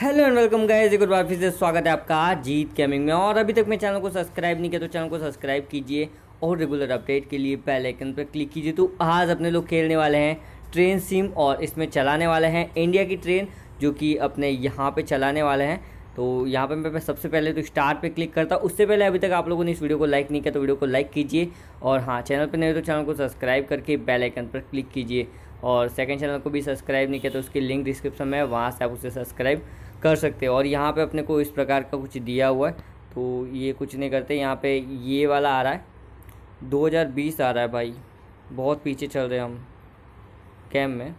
hello and welcome guys एक बार फिर से स्वागत है आपका जीत गेमिंग में और अभी तक मेरे चैनल को सब्सक्राइब नहीं किया तो चैनल को सब्सक्राइब कीजिए और रेगुलर अपडेट के लिए बेल आइकन पर क्लिक कीजिए तो आज अपने लोग खेलने वाले हैं ट्रेन सिम और इसमें चलाने वाले हैं इंडिया की ट्रेन जो कि अपने यहाँ पे चलाने वाले हैं तो यहाँ पर मैं सबसे पहले तो स्टार पे क्लिक करता हूँ उससे पहले अभी तक आप लोगों ने इस वीडियो को लाइक नहीं किया तो वीडियो को लाइक कीजिए और हाँ चैनल तो पर नहीं तो चैनल को सब्सक्राइब करके बेल आइकन पर क्लिक कीजिए और सेकंड चैनल को भी सब्सक्राइब नहीं किया तो उसकी लिंक डिस्क्रिप्शन में है वहाँ से आप उसे सब्सक्राइब कर सकते हैं और यहाँ पर अपने को इस प्रकार का कुछ दिया हुआ है तो ये कुछ नहीं करते यहाँ पर ये वाला आ रहा है दो आ रहा है भाई बहुत पीछे चल रहे हैं हम कैम में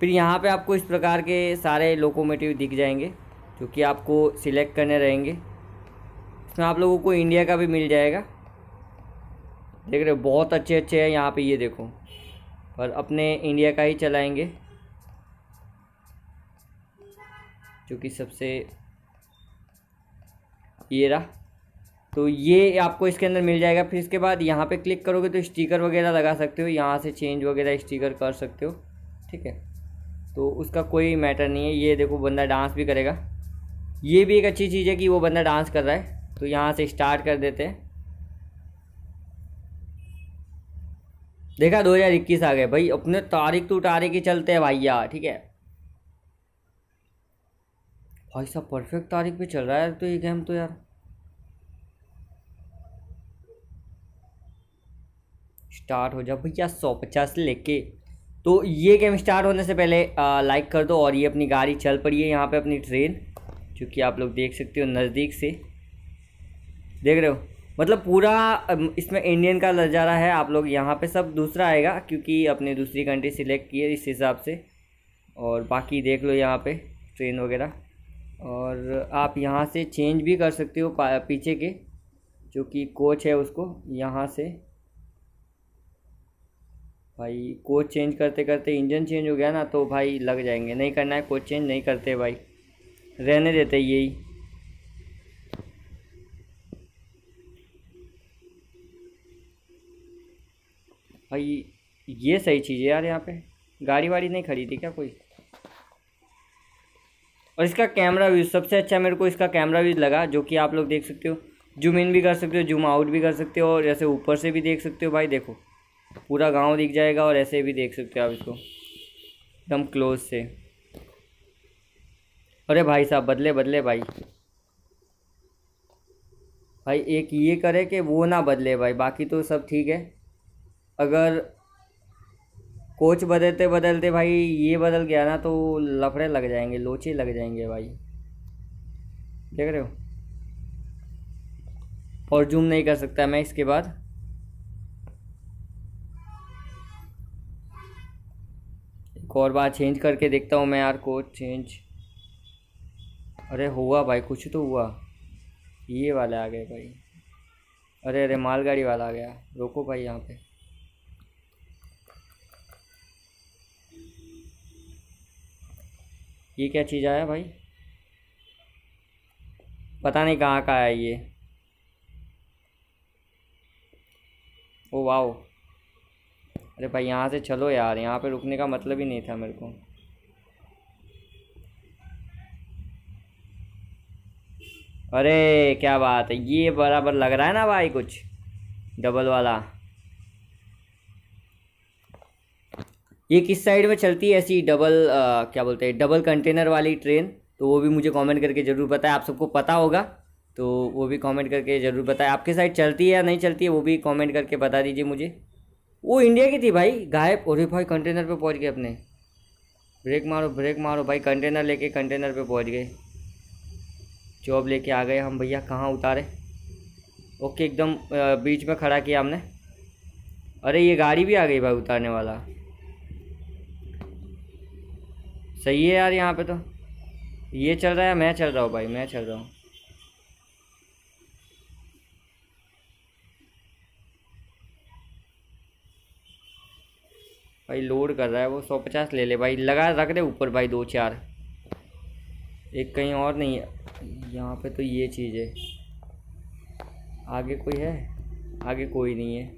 फिर यहाँ पर आपको इस प्रकार के सारे लोकोमेटिव दिख जाएंगे जो कि आपको सिलेक्ट करने रहेंगे इसमें आप लोगों को इंडिया का भी मिल जाएगा देख रहे हो बहुत अच्छे अच्छे हैं यहाँ पे ये देखो पर अपने इंडिया का ही चलाएंगे जो कि सबसे ये रहा तो ये आपको इसके अंदर मिल जाएगा फिर इसके बाद यहाँ पे क्लिक करोगे तो स्टिकर वगैरह लगा सकते हो यहाँ से चेंज वगैरह स्टिकर कर सकते हो ठीक है तो उसका कोई मैटर नहीं है ये देखो बंदा डांस भी करेगा ये भी एक अच्छी चीज़ है कि वो बंदा डांस कर रहा है तो यहाँ से स्टार्ट कर देते हैं देखा दो हज़ार इक्कीस आ गए भाई अपने तारीख तो तारीख ही चलते हैं भैया ठीक है भाई साहब परफेक्ट तारीख पे चल रहा है तो ये गेम तो यार स्टार्ट हो जाओ भैया सौ पचास लेके तो ये गेम स्टार्ट होने से पहले लाइक कर दो और ये अपनी गाड़ी चल पड़ी है यहाँ पे अपनी ट्रेन जो कि आप लोग देख सकते हो नज़दीक से देख रहे हो मतलब पूरा इसमें इंडियन का नज़ारा है आप लोग यहाँ पे सब दूसरा आएगा क्योंकि अपने दूसरी कंट्री सिलेक्ट किए इस हिसाब से और बाकी देख लो यहाँ पे ट्रेन वगैरह और आप यहाँ से चेंज भी कर सकते हो पीछे के जो कि कोच है उसको यहाँ से भाई कोच चेंज करते करते इंजन चेंज हो गया ना तो भाई लग जाएंगे नहीं करना है कोच चेंज नहीं करते भाई रहने देते यही भाई ये सही चीज़ है यार यहाँ पे गाड़ी वाड़ी नहीं खड़ी थी क्या कोई और इसका कैमरा व्यू सबसे अच्छा मेरे को इसका कैमरा व्यू लगा जो कि आप लोग देख सकते हो जूम इन भी कर सकते हो जूम आउट भी कर सकते हो और ऐसे ऊपर से भी देख सकते हो भाई देखो पूरा गांव दिख जाएगा और ऐसे भी देख सकते हो आप इसको एकदम क्लोज से अरे भाई साहब बदले बदले भाई भाई एक ये करे कि वो ना बदले भाई बाकी तो सब ठीक है अगर कोच बदलते बदलते भाई ये बदल गया ना तो लफड़े लग जाएंगे लोचे लग जाएंगे भाई देख रहे हो और जूम नहीं कर सकता मैं इसके बाद एक और बार चेंज करके देखता हूँ मैं यार कोच चेंज अरे हुआ भाई कुछ तो हुआ ये वाला आ गए भाई अरे अरे मालगाड़ी वाला आ गया रोको भाई यहाँ पे ये क्या चीज़ आया भाई पता नहीं कहाँ का आया ये ओ वाओ अरे भाई यहाँ से चलो यार यहाँ पे रुकने का मतलब ही नहीं था मेरे को अरे क्या बात है ये बराबर लग रहा है ना भाई कुछ डबल वाला ये किस साइड में चलती है ऐसी डबल आ, क्या बोलते हैं डबल कंटेनर वाली ट्रेन तो वो भी मुझे कमेंट करके ज़रूर बताएं आप सबको पता होगा तो वो भी कमेंट करके ज़रूर बताएं आपके साइड चलती है या नहीं चलती है वो भी कमेंट करके बता दीजिए मुझे वो इंडिया की थी भाई गायब और भाई कंटेनर पर पहुँच गए अपने ब्रेक मारो ब्रेक मारो भाई कंटेनर लेके कंटेनर पर पहुँच गए जॉब लेके आ गए हम भैया कहाँ उतारे ओके एकदम बीच में खड़ा किया हमने अरे ये गाड़ी भी आ गई भाई उतारने वाला सही है यार यहाँ पे तो ये चल रहा है मैं चल रहा हूँ भाई मैं चल रहा हूँ भाई लोड कर रहा है वो सौ पचास ले ले भाई लगा रख दे ऊपर भाई दो चार एक कहीं और नहीं है यहाँ पे तो ये चीज़ है आगे कोई है आगे कोई नहीं है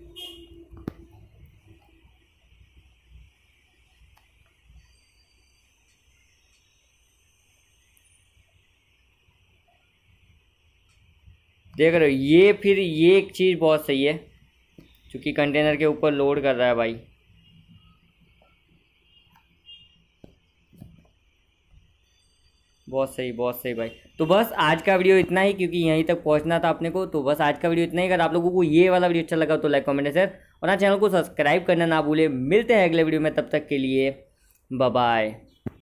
देख रहे हो ये फिर ये एक चीज़ बहुत सही है क्योंकि कंटेनर के ऊपर लोड कर रहा है भाई बहुत सही बहुत सही भाई तो बस आज का वीडियो इतना ही क्योंकि यहीं तक पहुंचना था अपने को तो बस आज का वीडियो इतना ही अगर आप लोगों को ये वाला वीडियो अच्छा लगा तो लाइक कमेंट शेयर और ना चैनल को सब्सक्राइब करना ना भूले मिलते हैं अगले वीडियो में तब तक के लिए बाय